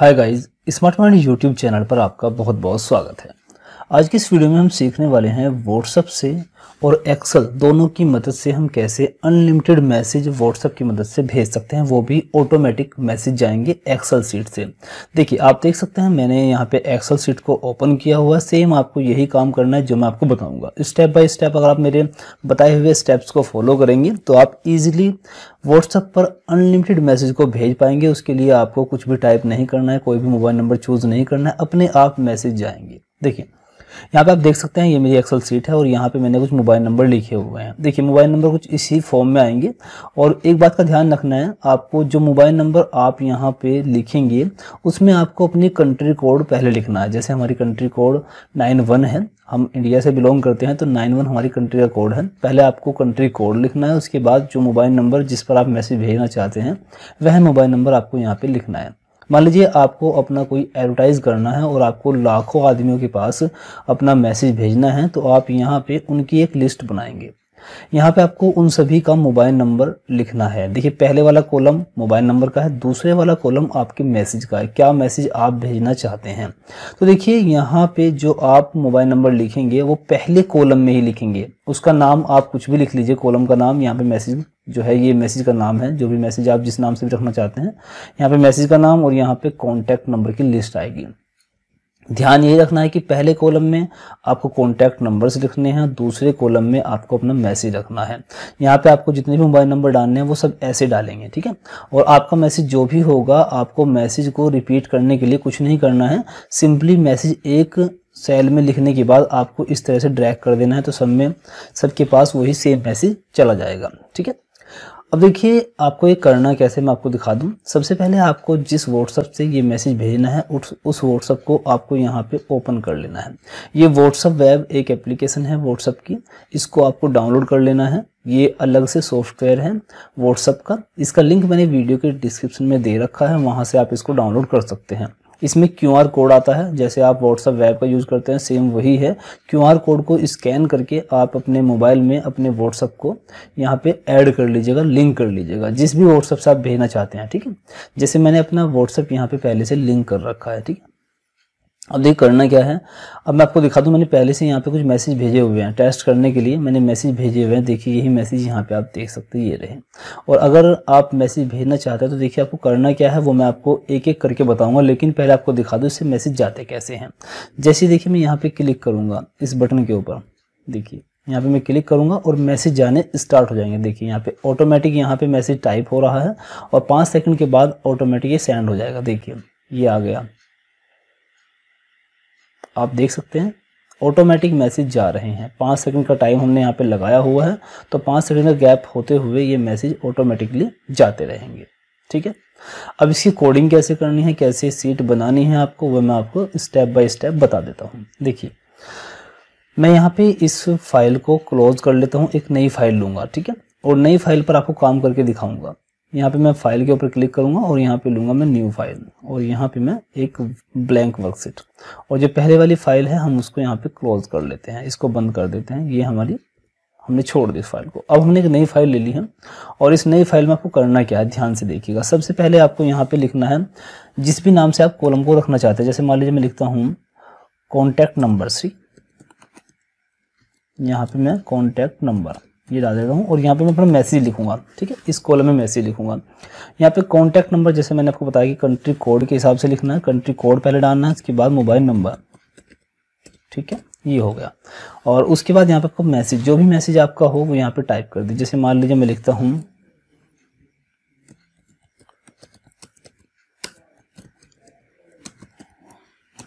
हाय guys smart mind YouTube channel पर आपका बहुत बहुत स्वागत है आज की इस वीडियो में हम सीखने वाले हैं व्हाट्सएप से और एक्सल दोनों की मदद से हम कैसे अनलिमिटेड मैसेज व्हाट्सएप की मदद से भेज सकते हैं वो भी ऑटोमेटिक मैसेज जाएंगे एक्सल सीट से देखिए आप देख सकते हैं मैंने यहाँ पे एक्सल सीट को ओपन किया हुआ सेम आपको यही काम करना है जो मैं आपको बताऊँगा स्टेप बाय स्टेप अगर आप मेरे बताए हुए स्टेप्स को फॉलो करेंगे तो आप ईजिली व्हाट्सएप पर अनलिमिटेड मैसेज को भेज पाएंगे उसके लिए आपको कुछ भी टाइप नहीं करना है कोई भी मोबाइल नंबर चूज़ नहीं करना है अपने आप मैसेज जाएंगे देखिए यहाँ पे आप देख सकते हैं ये मेरी एक्सल सीट है और यहाँ पे मैंने कुछ मोबाइल नंबर लिखे हुए हैं देखिए मोबाइल नंबर कुछ इसी फॉर्म में आएंगे और एक बात का ध्यान रखना है आपको जो मोबाइल नंबर आप यहाँ पे लिखेंगे उसमें आपको अपनी कंट्री कोड पहले लिखना है जैसे हमारी कंट्री कोड नाइन वन है हम इंडिया से बिलोंग करते हैं तो नाइन वन हमारी कंट्री का कोड है पहले आपको कंट्री कोड लिखना है उसके बाद जो मोबाइल नंबर जिस पर आप मैसेज भेजना चाहते हैं वह मोबाइल नंबर आपको यहाँ पे लिखना है मान लीजिए आपको अपना कोई एडवर्टाइज़ करना है और आपको लाखों आदमियों के पास अपना मैसेज भेजना है तो आप यहाँ पे उनकी एक लिस्ट बनाएंगे यहाँ पे आपको उन सभी का मोबाइल नंबर लिखना है देखिए पहले वाला कॉलम मोबाइल नंबर का है दूसरे वाला कॉलम आपके मैसेज का है क्या मैसेज आप भेजना चाहते हैं तो देखिए यहाँ पे जो आप मोबाइल नंबर लिखेंगे वो पहले कॉलम में ही लिखेंगे उसका नाम आप कुछ भी लिख लीजिए कॉलम का नाम यहाँ पे मैसेज जो है ये मैसेज का नाम है जो भी मैसेज आप जिस नाम से भी रखना चाहते हैं यहाँ पे मैसेज का नाम और यहाँ पे कॉन्टैक्ट नंबर की लिस्ट आएगी ध्यान यही रखना है कि पहले कॉलम में आपको कॉन्टैक्ट नंबर्स लिखने हैं दूसरे कॉलम में आपको अपना मैसेज रखना है यहाँ पे आपको जितने भी मोबाइल नंबर डालने हैं वो सब ऐसे डालेंगे ठीक है और आपका मैसेज जो भी होगा आपको मैसेज को रिपीट करने के लिए कुछ नहीं करना है सिंपली मैसेज एक सेल में लिखने के बाद आपको इस तरह से ड्रैग कर देना है तो सब में सबके पास वही सेम मैसेज चला जाएगा ठीक है अब देखिए आपको ये करना कैसे मैं आपको दिखा दूँ सबसे पहले आपको जिस व्हाट्सअप से ये मैसेज भेजना है उस व्हाट्सअप को आपको यहाँ पे ओपन कर लेना है ये व्हाट्सअप वेब एक एप्लीकेशन है व्हाट्सअप की इसको आपको डाउनलोड कर लेना है ये अलग से सॉफ्टवेयर है व्हाट्सअप का इसका लिंक मैंने वीडियो के डिस्क्रिप्शन में दे रखा है वहाँ से आप इसको डाउनलोड कर सकते हैं इसमें आर कोड आता है जैसे आप व्हाट्सअप वेब का यूज़ करते हैं सेम वही है आर कोड को स्कैन करके आप अपने मोबाइल में अपने व्हाट्सअप को यहाँ पे ऐड कर लीजिएगा लिंक कर लीजिएगा जिस भी व्हाट्सअप से आप भेजना चाहते हैं ठीक है जैसे मैंने अपना व्हाट्सअप यहाँ पे पहले से लिंक कर रखा है ठीक है अब देखिए करना क्या है अब मैं आपको दिखा दूँ मैंने पहले से यहाँ पे कुछ मैसेज भेजे हुए हैं टेस्ट करने के लिए मैंने मैसेज भेजे हुए हैं देखिए यही मैसेज यहाँ पे आप देख सकते हैं ये रहे और अगर आप मैसेज भेजना चाहते हैं तो देखिए आपको करना क्या है वो मैं आपको एक एक करके बताऊँगा लेकिन पहले आपको दिखा दूँ इससे मैसेज जाते कैसे हैं जैसे देखिए मैं यहाँ पर क्लिक करूँगा इस बटन के ऊपर देखिए यहाँ पे मैं क्लिक करूँगा और मैसेज जाने स्टार्ट हो जाएंगे देखिए यहाँ पे ऑटोमेटिक यहाँ पे मैसेज टाइप हो रहा है और पाँच सेकंड के बाद ऑटोमेटिक ये सेंड हो जाएगा देखिए ये आ गया आप देख सकते हैं ऑटोमेटिक मैसेज जा रहे हैं पाँच सेकंड का टाइम हमने यहाँ पे लगाया हुआ है तो पाँच सेकंड का गैप होते हुए ये मैसेज ऑटोमेटिकली जाते रहेंगे ठीक है अब इसकी कोडिंग कैसे करनी है कैसे सीट बनानी है आपको वह मैं आपको स्टेप बाय स्टेप बता देता हूँ देखिए मैं यहाँ पे इस फाइल को क्लोज कर लेता हूँ एक नई फाइल लूँगा ठीक है और नई फाइल पर आपको काम करके दिखाऊंगा यहाँ पे मैं फाइल के ऊपर क्लिक करूँगा और यहाँ पे लूँगा मैं न्यू फाइल और यहाँ पे मैं एक ब्लैंक वर्कशीट और जो पहले वाली फाइल है हम उसको यहाँ पे क्लोज कर लेते हैं इसको बंद कर देते हैं ये हमारी हमने छोड़ दी फाइल को अब हमने एक नई फाइल ले ली है और इस नई फाइल में आपको करना क्या है ध्यान से देखिएगा सबसे पहले आपको यहाँ पे लिखना है जिस भी नाम से आप कॉलम को रखना चाहते हैं जैसे मान लीजिए मैं लिखता हूँ कॉन्टैक्ट नंबर सी यहाँ पे मैं कॉन्टैक्ट नंबर ये डाल देता हूँ और यहाँ पे मैं अपना मैसेज लिखूंगा ठीक है इस कॉलम में मैसेज लिखूंगा यहाँ पे कॉन्टैक्ट नंबर जैसे मैंने आपको बताया कि कंट्री कोड के हिसाब से लिखना है कंट्री कोड पहले डालना है इसके बाद मोबाइल नंबर ठीक है ये हो गया और उसके बाद यहाँ पे आपको मैसेज जो भी मैसेज आपका हो वो यहाँ पे टाइप कर दीजिए जैसे मान लीजिए मैं लिखता हूँ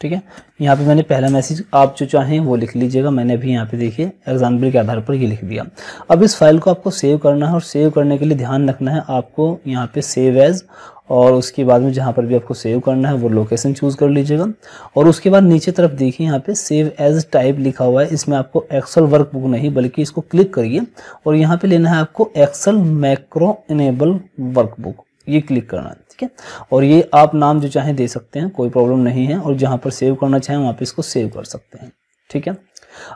ठीक है यहाँ पे मैंने पहला मैसेज आप जो चाहें वो लिख लीजिएगा मैंने अभी यहाँ पे देखिए एग्जाम्पल के आधार पर ये लिख दिया अब इस फाइल को आपको सेव करना है और सेव करने के लिए ध्यान रखना है आपको यहाँ पे सेव एज़ और उसके बाद में जहाँ पर भी आपको सेव करना है वो लोकेशन चूज़ कर लीजिएगा और उसके बाद नीचे तरफ देखिए यहाँ पे सेव एज टाइप लिखा हुआ है इसमें आपको एक्सल वर्क बुक नहीं बल्कि इसको क्लिक करिए और यहाँ पे लेना है आपको Excel macro enable workbook ये क्लिक करना है ठीक है और ये आप नाम जो चाहें दे सकते हैं कोई प्रॉब्लम नहीं है और जहाँ पर सेव करना चाहें वहाँ पर इसको सेव कर सकते हैं ठीक है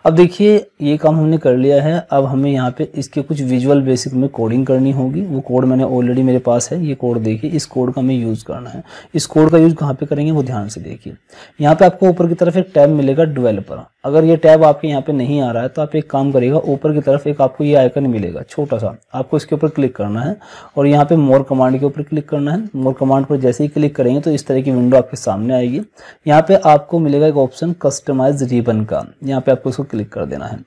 अब देखिए ये काम हमने कर लिया है अब हमें यहाँ पे इसके कुछ विजुअल बेसिक में कोडिंग करनी होगी वो कोड मैंने ऑलरेडी मेरे पास है ये कोड देखिए इस कोड का हमें यूज़ करना है इस कोड का यूज़ कहाँ पे करेंगे वो ध्यान से देखिए यहाँ पे आपको ऊपर की तरफ एक टैब मिलेगा डिवेलपर अगर ये टैब आपके यहाँ पे नहीं आ रहा है तो आप एक काम करिएगा ऊपर की तरफ एक आपको ये आइकन मिलेगा छोटा सा आपको इसके ऊपर क्लिक करना है और यहाँ पे मोर कमांड के ऊपर क्लिक करना है मोर कमांड पर जैसे ही क्लिक करेंगे तो इस तरह की विंडो आपके सामने आएगी यहाँ पे आपको मिलेगा एक ऑप्शन कस्टमाइज रिबन का यहाँ पे आपको इसको क्लिक कर देना है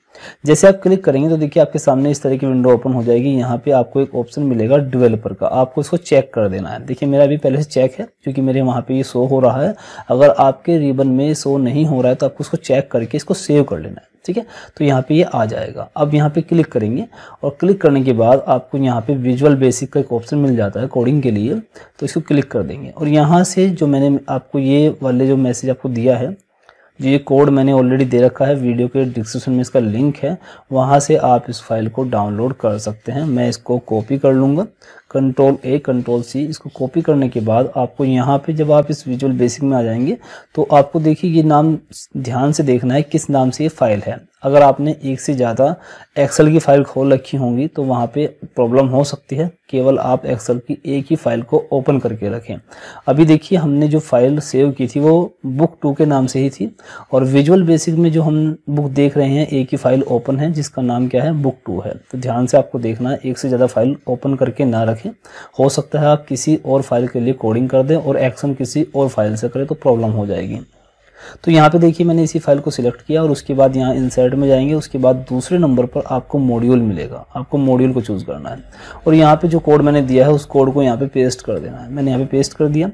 जैसे आप क्लिक करेंगे तो देखिए आपके सामने इस तरह की विंडो ओपन हो जाएगी यहाँ पे आपको एक ऑप्शन मिलेगा डेवलपर का आपको इसको चेक कर देना है देखिए मेरा अभी पहले से चेक है क्योंकि मेरे वहाँ पे ये शो हो रहा है अगर आपके रिबन में शो नहीं हो रहा है तो आपको उसको चेक करके इसको सेव कर लेना है ठीक है तो यहाँ पे ये आ जाएगा अब यहाँ पे क्लिक करेंगे और क्लिक करने के बाद आपको यहाँ पे विजुअल बेसिक का एक ऑप्शन मिल जाता है कोडिंग के लिए तो इसको क्लिक कर देंगे और यहाँ से जो मैंने आपको ये वाले जो मैसेज आपको दिया है ये कोड मैंने ऑलरेडी दे रखा है वीडियो के डिस्क्रिप्शन में इसका लिंक है वहाँ से आप इस फाइल को डाउनलोड कर सकते हैं मैं इसको कॉपी कर लूँगा कंट्रोल ए कंट्रोल सी इसको कॉपी करने के बाद आपको यहाँ पे जब आप इस विजुअल बेसिक में आ जाएंगे तो आपको देखिए ये नाम ध्यान से देखना है किस नाम से ये फाइल है अगर आपने एक से ज़्यादा एक्सेल की फाइल खोल रखी होंगी तो वहाँ पे प्रॉब्लम हो सकती है केवल आप एक्सेल की एक ही फाइल को ओपन करके रखें अभी देखिए हमने जो फाइल सेव की थी वो बुक टू के नाम से ही थी और विजुअल बेसिक में जो हम बुक देख रहे हैं एक ही फाइल ओपन है जिसका नाम क्या है बुक टू है तो ध्यान से आपको देखना है एक से ज़्यादा फाइल ओपन करके ना रखें हो सकता है आप किसी और फाइल के लिए कोडिंग कर दें और एक्शन किसी और फाइल से करें तो प्रॉब्लम हो जाएगी तो यहाँ पे देखिए मैंने इसी फाइल को सिलेक्ट किया और उसके बाद यहाँ इंसर्ट में जाएंगे उसके बाद दूसरे नंबर पर आपको मॉड्यूल मिलेगा आपको मॉड्यूल को चूज़ करना है और यहाँ पे जो कोड मैंने दिया है उस कोड को यहाँ पे पेस्ट कर देना है मैंने यहाँ पे पेस्ट कर दिया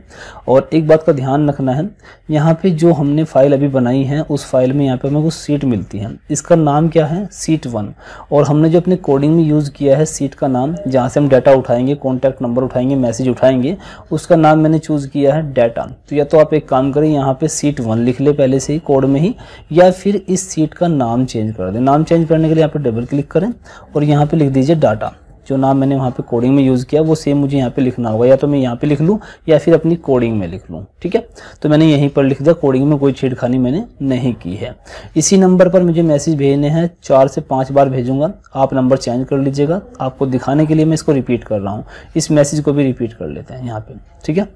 और एक बात का ध्यान रखना है यहाँ पर जो हमने फाइल अभी बनाई है उस फाइल में यहाँ पे हमें कुछ सीट मिलती है इसका नाम क्या है सीट वन और हमने जो अपने कोडिंग में यूज़ किया है सीट का नाम जहाँ से हम डाटा उठाएंगे कॉन्टैक्ट नंबर उठाएंगे मैसेज उठाएंगे उसका नाम मैंने चूज़ किया है डाटा तो या तो आप एक काम करें यहाँ पर सीट वन लिख लिख ले पहले से ही कोड में ही या फिर इस सीट का नाम चेंज कर दें नाम चेंज करने के लिए यहाँ पर डबल क्लिक करें और यहाँ पर लिख दीजिए डाटा जो नाम मैंने वहाँ पे कोडिंग में यूज़ किया वो सेम मुझे यहाँ पे लिखना होगा या तो मैं यहाँ पे लिख लूँ या फिर अपनी कोडिंग में लिख लूँ ठीक है तो मैंने यहीं पर लिख दिया कोडिंग में कोई छेड़खानी मैंने नहीं की है इसी नंबर पर मुझे मैसेज भेजने हैं चार से पांच बार भेजूंगा आप नंबर चेंज कर लीजिएगा आपको दिखाने के लिए मैं इसको रिपीट कर रहा हूँ इस मैसेज को भी रिपीट कर लेते हैं यहाँ पर ठीक है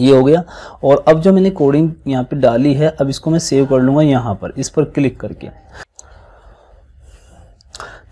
ये हो गया और अब जो मैंने कोडिंग यहाँ पे डाली है अब इसको मैं सेव कर लूँगा यहाँ पर इस पर क्लिक करके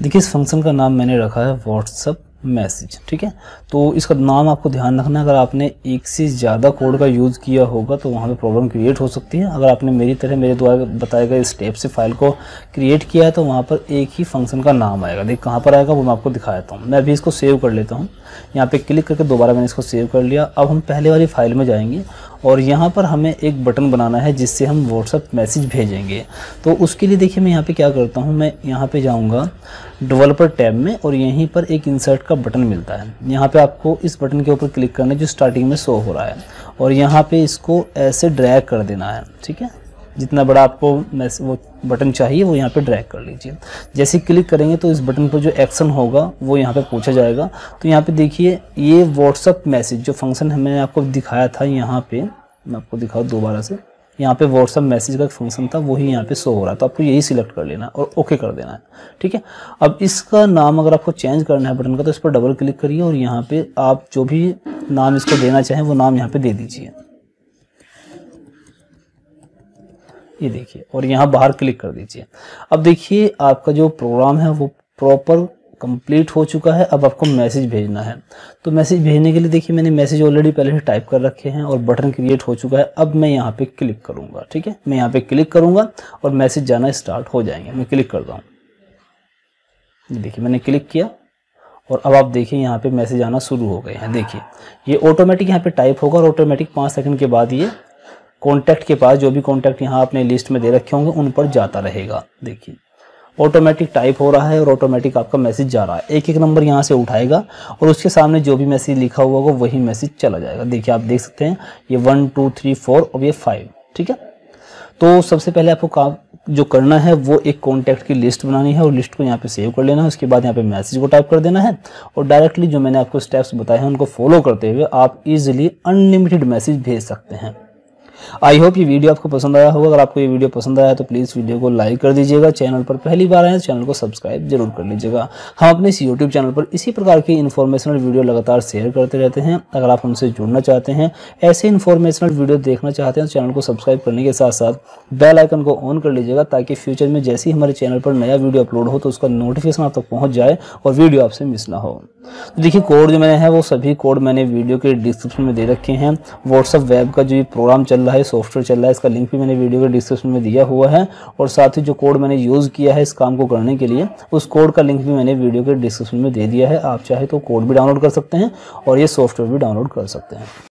देखिए इस फंक्शन का नाम मैंने रखा है व्हाट्सअप मैसेज ठीक है तो इसका नाम आपको ध्यान रखना अगर आपने एक से ज़्यादा कोड का यूज़ किया होगा तो वहाँ पे प्रॉब्लम क्रिएट हो सकती है अगर आपने मेरी तरह मेरे द्वारा बताए गए स्टेप से फाइल को क्रिएट किया है तो वहाँ पर एक ही फंक्शन का नाम आएगा देख कहाँ पर आएगा वो मैं आपको दिखा देता हूँ मैं अभी इसको सेव कर लेता हूँ यहाँ पर क्लिक करके दोबारा मैंने इसको सेव कर लिया अब हम पहले वाली फाइल में जाएंगे और यहाँ पर हमें एक बटन बनाना है जिससे हम व्हाट्सअप मैसेज भेजेंगे तो उसके लिए देखिए मैं यहाँ पे क्या करता हूँ मैं यहाँ पे जाऊँगा डेवलपर टैब में और यहीं पर एक इंसर्ट का बटन मिलता है यहाँ पे आपको इस बटन के ऊपर क्लिक करना है जो स्टार्टिंग में शो हो रहा है और यहाँ पर इसको ऐसे ड्रैग कर देना है ठीक है जितना बड़ा आपको मैसेज वो बटन चाहिए वो यहाँ पे ड्रैग कर लीजिए जैसे क्लिक करेंगे तो इस बटन पर जो एक्शन होगा वो यहाँ पे पूछा जाएगा तो यहाँ पे देखिए ये व्हाट्सअप मैसेज जो फंक्शन मैंने आपको दिखाया था यहाँ पे मैं आपको दिखाऊँ दोबारा से यहाँ पे व्हाट्सअप मैसेज का एक फंक्शन था वही यहाँ पे शो हो रहा था तो आपको यही सिलेक्ट कर लेना है और ओके कर देना है ठीक है अब इसका नाम अगर आपको चेंज करना है बटन का तो इस पर डबल क्लिक करिए और यहाँ पे आप जो भी नाम इसको देना चाहें वो नाम यहाँ पे दे दीजिए ये देखिए और यहाँ बाहर क्लिक कर दीजिए अब देखिए आपका जो प्रोग्राम है वो प्रॉपर कंप्लीट हो चुका है अब आपको मैसेज भेजना है तो मैसेज भेजने के लिए देखिए मैंने मैसेज ऑलरेडी पहले से टाइप कर रखे हैं और बटन क्रिएट हो चुका है अब मैं यहाँ पे क्लिक करूँगा ठीक है मैं यहाँ पे क्लिक करूँगा और मैसेज जाना स्टार्ट हो जाएंगे मैं क्लिक करता हूँ देखिए मैंने क्लिक किया और अब आप देखिए यहाँ पे मैसेज आना शुरू हो गए हैं देखिए ये ऑटोमेटिक यहाँ पे टाइप होगा और ऑटोमेटिक पाँच सेकंड के बाद ये कॉन्टैक्ट के पास जो भी कॉन्टैक्ट यहाँ आपने लिस्ट में दे रखे होंगे उन पर जाता रहेगा देखिए ऑटोमेटिक टाइप हो रहा है और ऑटोमेटिक आपका मैसेज जा रहा है एक एक नंबर यहाँ से उठाएगा और उसके सामने जो भी मैसेज लिखा हुआ होगा वही मैसेज चला जाएगा देखिए आप देख सकते हैं ये वन टू थ्री फोर और ये फाइव ठीक है तो सबसे पहले आपको काम जो करना है वो एक कॉन्टैक्ट की लिस्ट बनानी है और लिस्ट को यहाँ पे सेव कर लेना है उसके बाद यहाँ पे मैसेज को टाइप कर देना है और डायरेक्टली जो मैंने आपको स्टेप्स बताए हैं उनको फॉलो करते हुए आप इजीली अनलिमिटेड मैसेज भेज सकते हैं आई होप ये वीडियो आपको पसंद आया होगा अगर आपको ये वीडियो पसंद आया तो प्लीज़ वीडियो को लाइक कर दीजिएगा चैनल पर पहली बार आए तो चैनल को सब्सक्राइब जरूर कर लीजिएगा हम अपने इस यूट्यूब चैनल पर इसी प्रकार की इन्फॉर्मेशनल वीडियो लगातार शेयर करते रहते हैं अगर आप हमसे जुड़ना चाहते हैं ऐसे इन्फॉर्मेशनल वीडियो देखना चाहते हैं तो चैनल को सब्सक्राइब करने के साथ साथ बेल आइकन को ऑन कर लीजिएगा ताकि फ्यूचर में जैसे ही हमारे चैनल पर नया वीडियो अपलोड हो तो उसका नोटिफिकेशन आप तक पहुँच जाए और वीडियो आपसे मिस ना हो तो देखिए कोड जो मैंने है वो सभी कोड मैंने वीडियो के डिस्क्रिप्शन में दे रखे हैं व्हाट्सअप वेब का जो ये प्रोग्राम चल रहा रहा है सॉफ्टवेयर चल रहा है इसका लिंक भी मैंने वीडियो के डिस्क्रिप्शन में दिया हुआ है और साथ ही जो कोड मैंने यूज़ किया है इस काम को करने के लिए उस कोड का लिंक भी मैंने वीडियो के डिस्क्रिप्शन में दे दिया है आप चाहे तो कोड भी डाउनलोड कर सकते हैं और ये सॉफ्टवेयर भी डाउनलोड कर सकते हैं